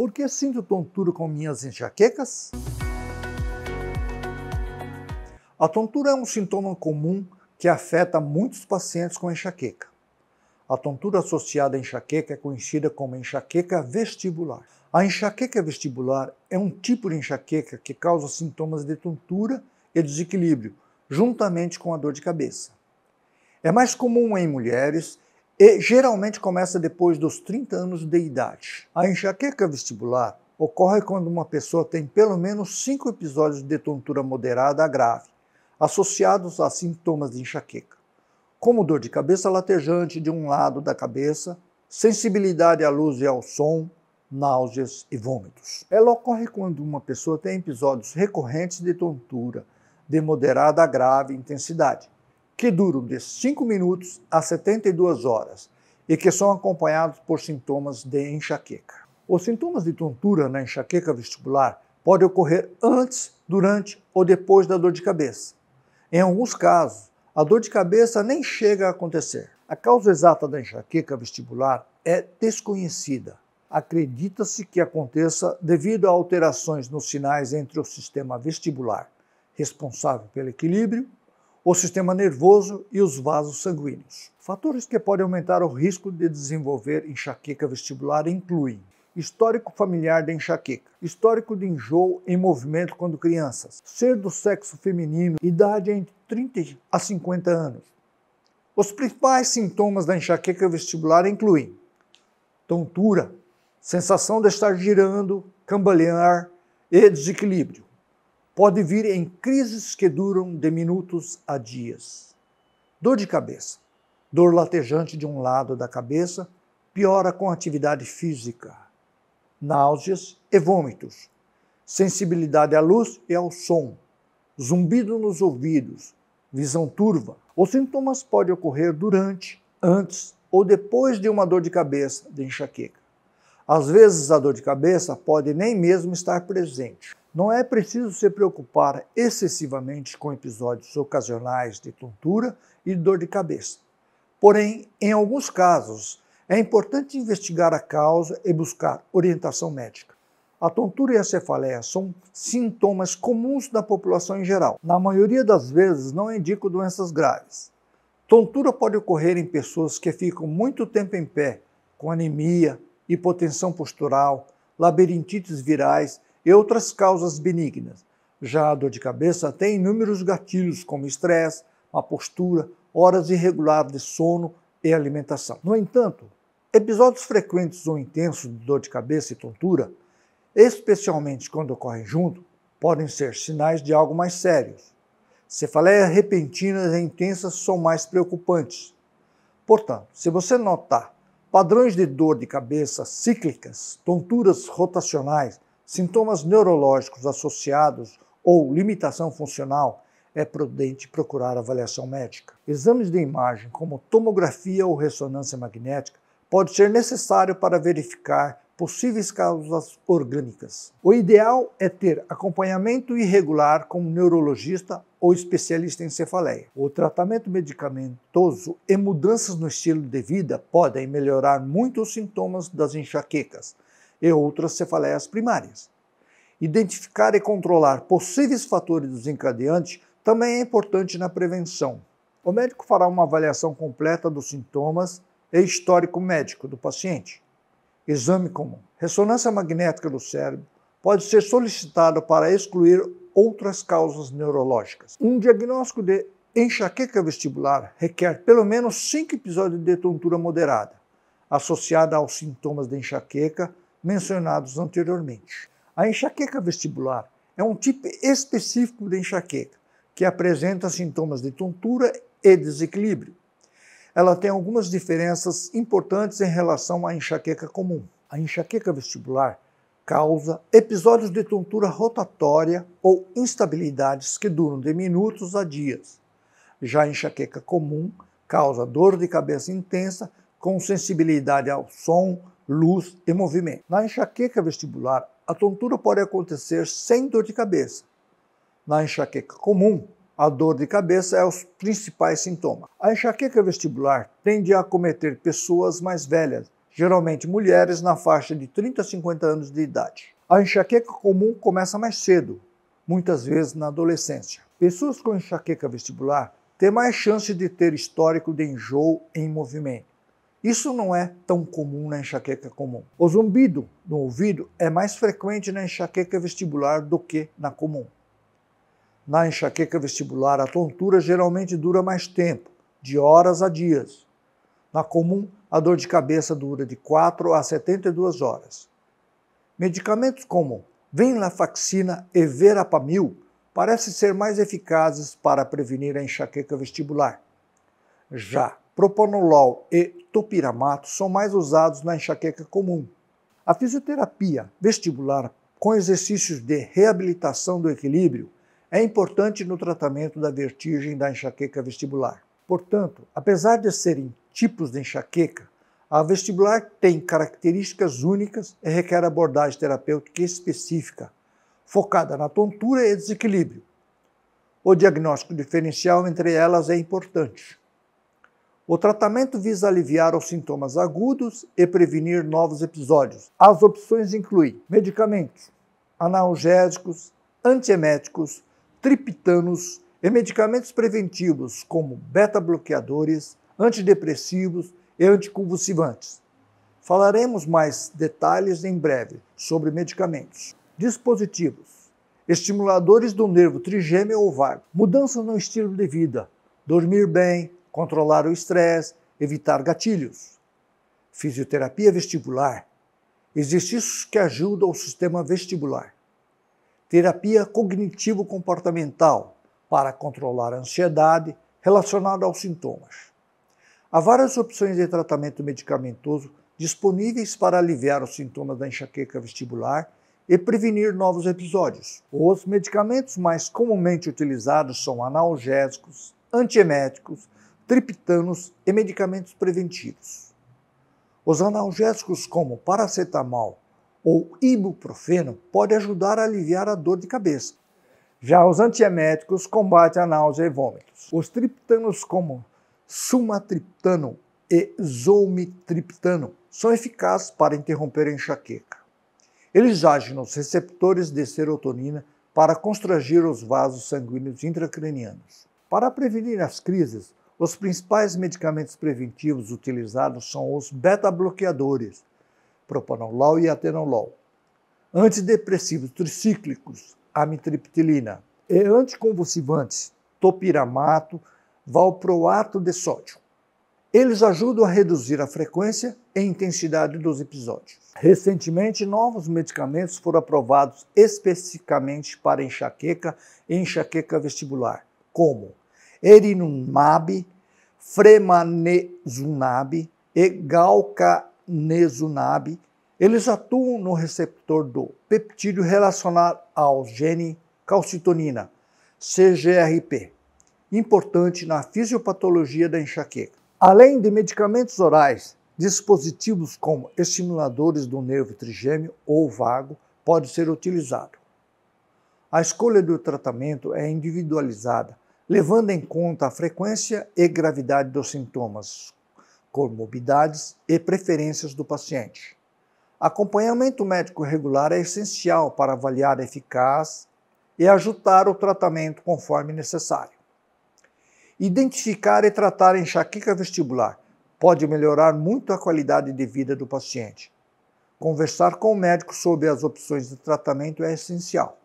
Por que sinto tontura com minhas enxaquecas? A tontura é um sintoma comum que afeta muitos pacientes com enxaqueca. A tontura associada à enxaqueca é conhecida como enxaqueca vestibular. A enxaqueca vestibular é um tipo de enxaqueca que causa sintomas de tontura e desequilíbrio, juntamente com a dor de cabeça. É mais comum em mulheres e geralmente começa depois dos 30 anos de idade. A enxaqueca vestibular ocorre quando uma pessoa tem pelo menos cinco episódios de tontura moderada a grave, associados a sintomas de enxaqueca, como dor de cabeça latejante de um lado da cabeça, sensibilidade à luz e ao som, náuseas e vômitos. Ela ocorre quando uma pessoa tem episódios recorrentes de tontura de moderada a grave intensidade, que duram de 5 minutos a 72 horas e que são acompanhados por sintomas de enxaqueca. Os sintomas de tontura na enxaqueca vestibular podem ocorrer antes, durante ou depois da dor de cabeça. Em alguns casos, a dor de cabeça nem chega a acontecer. A causa exata da enxaqueca vestibular é desconhecida. Acredita-se que aconteça devido a alterações nos sinais entre o sistema vestibular, responsável pelo equilíbrio, o sistema nervoso e os vasos sanguíneos. Fatores que podem aumentar o risco de desenvolver enxaqueca vestibular incluem histórico familiar da enxaqueca, histórico de enjoo em movimento quando crianças, ser do sexo feminino, idade entre 30 a 50 anos. Os principais sintomas da enxaqueca vestibular incluem tontura, sensação de estar girando, cambalear e desequilíbrio pode vir em crises que duram de minutos a dias. Dor de cabeça. Dor latejante de um lado da cabeça piora com atividade física. Náuseas e vômitos. Sensibilidade à luz e ao som. Zumbido nos ouvidos. Visão turva. Os sintomas podem ocorrer durante, antes ou depois de uma dor de cabeça, de enxaqueca. Às vezes a dor de cabeça pode nem mesmo estar presente. Não é preciso se preocupar excessivamente com episódios ocasionais de tontura e dor de cabeça. Porém, em alguns casos, é importante investigar a causa e buscar orientação médica. A tontura e a cefaleia são sintomas comuns da população em geral. Na maioria das vezes, não indicam doenças graves. Tontura pode ocorrer em pessoas que ficam muito tempo em pé, com anemia, hipotensão postural, labirintites virais e outras causas benignas. Já a dor de cabeça tem inúmeros gatilhos, como estresse, má postura, horas irregulares de sono e alimentação. No entanto, episódios frequentes ou intensos de dor de cabeça e tontura, especialmente quando ocorrem junto, podem ser sinais de algo mais sério. Cefaleias repentinas e intensas são mais preocupantes. Portanto, se você notar padrões de dor de cabeça cíclicas, tonturas rotacionais, sintomas neurológicos associados ou limitação funcional, é prudente procurar avaliação médica. Exames de imagem, como tomografia ou ressonância magnética, pode ser necessário para verificar possíveis causas orgânicas. O ideal é ter acompanhamento irregular com um neurologista ou especialista em cefaleia. O tratamento medicamentoso e mudanças no estilo de vida podem melhorar muito os sintomas das enxaquecas, e outras cefaleias primárias. Identificar e controlar possíveis fatores desencadeantes também é importante na prevenção. O médico fará uma avaliação completa dos sintomas e histórico médico do paciente. Exame comum. Ressonância magnética do cérebro pode ser solicitado para excluir outras causas neurológicas. Um diagnóstico de enxaqueca vestibular requer pelo menos cinco episódios de tontura moderada, associada aos sintomas de enxaqueca mencionados anteriormente. A enxaqueca vestibular é um tipo específico de enxaqueca que apresenta sintomas de tontura e desequilíbrio. Ela tem algumas diferenças importantes em relação à enxaqueca comum. A enxaqueca vestibular causa episódios de tontura rotatória ou instabilidades que duram de minutos a dias. Já a enxaqueca comum causa dor de cabeça intensa com sensibilidade ao som, luz e movimento. Na enxaqueca vestibular, a tontura pode acontecer sem dor de cabeça. Na enxaqueca comum, a dor de cabeça é os principais sintomas. A enxaqueca vestibular tende a acometer pessoas mais velhas, geralmente mulheres na faixa de 30 a 50 anos de idade. A enxaqueca comum começa mais cedo, muitas vezes na adolescência. Pessoas com enxaqueca vestibular têm mais chance de ter histórico de enjoo em movimento. Isso não é tão comum na enxaqueca comum. O zumbido no ouvido é mais frequente na enxaqueca vestibular do que na comum. Na enxaqueca vestibular, a tontura geralmente dura mais tempo, de horas a dias. Na comum, a dor de cabeça dura de 4 a 72 horas. Medicamentos como venlafaxina e verapamil parecem ser mais eficazes para prevenir a enxaqueca vestibular. Já propanolol e topiramato são mais usados na enxaqueca comum. A fisioterapia vestibular com exercícios de reabilitação do equilíbrio é importante no tratamento da vertigem da enxaqueca vestibular. Portanto, apesar de serem tipos de enxaqueca, a vestibular tem características únicas e requer abordagem terapêutica específica, focada na tontura e desequilíbrio. O diagnóstico diferencial entre elas é importante. O tratamento visa aliviar os sintomas agudos e prevenir novos episódios. As opções incluem medicamentos, analgésicos, antieméticos, triptanos e medicamentos preventivos como beta-bloqueadores, antidepressivos e anticonvulsivantes. Falaremos mais detalhes em breve sobre medicamentos. Dispositivos: estimuladores do nervo trigêmeo ou vago, mudanças no estilo de vida, dormir bem, controlar o estresse, evitar gatilhos. Fisioterapia vestibular. Exercícios que ajudam o sistema vestibular. Terapia cognitivo-comportamental para controlar a ansiedade relacionada aos sintomas. Há várias opções de tratamento medicamentoso disponíveis para aliviar os sintomas da enxaqueca vestibular e prevenir novos episódios. Os medicamentos mais comumente utilizados são analgésicos, antieméticos, triptanos e medicamentos preventivos. Os analgésicos como paracetamol ou ibuprofeno podem ajudar a aliviar a dor de cabeça. Já os antieméticos combatem a náusea e vômitos. Os triptanos como sumatriptano e zolmitriptano são eficazes para interromper a enxaqueca. Eles agem nos receptores de serotonina para constranger os vasos sanguíneos intracranianos. Para prevenir as crises, os principais medicamentos preventivos utilizados são os beta-bloqueadores, propanolol e atenolol, antidepressivos tricíclicos, amitriptilina, e anticonvulsivantes, topiramato, valproato de sódio. Eles ajudam a reduzir a frequência e intensidade dos episódios. Recentemente, novos medicamentos foram aprovados especificamente para enxaqueca e enxaqueca vestibular, como Erinumab, Fremanesunab e Galcanezunab. Eles atuam no receptor do peptídeo relacionado ao gene calcitonina, CGRP, importante na fisiopatologia da enxaqueca. Além de medicamentos orais, dispositivos como estimuladores do nervo trigêmeo ou vago podem ser utilizados. A escolha do tratamento é individualizada levando em conta a frequência e gravidade dos sintomas, comorbidades e preferências do paciente. Acompanhamento médico regular é essencial para avaliar a eficácia e ajustar o tratamento conforme necessário. Identificar e tratar enxaqueca vestibular pode melhorar muito a qualidade de vida do paciente. Conversar com o médico sobre as opções de tratamento é essencial.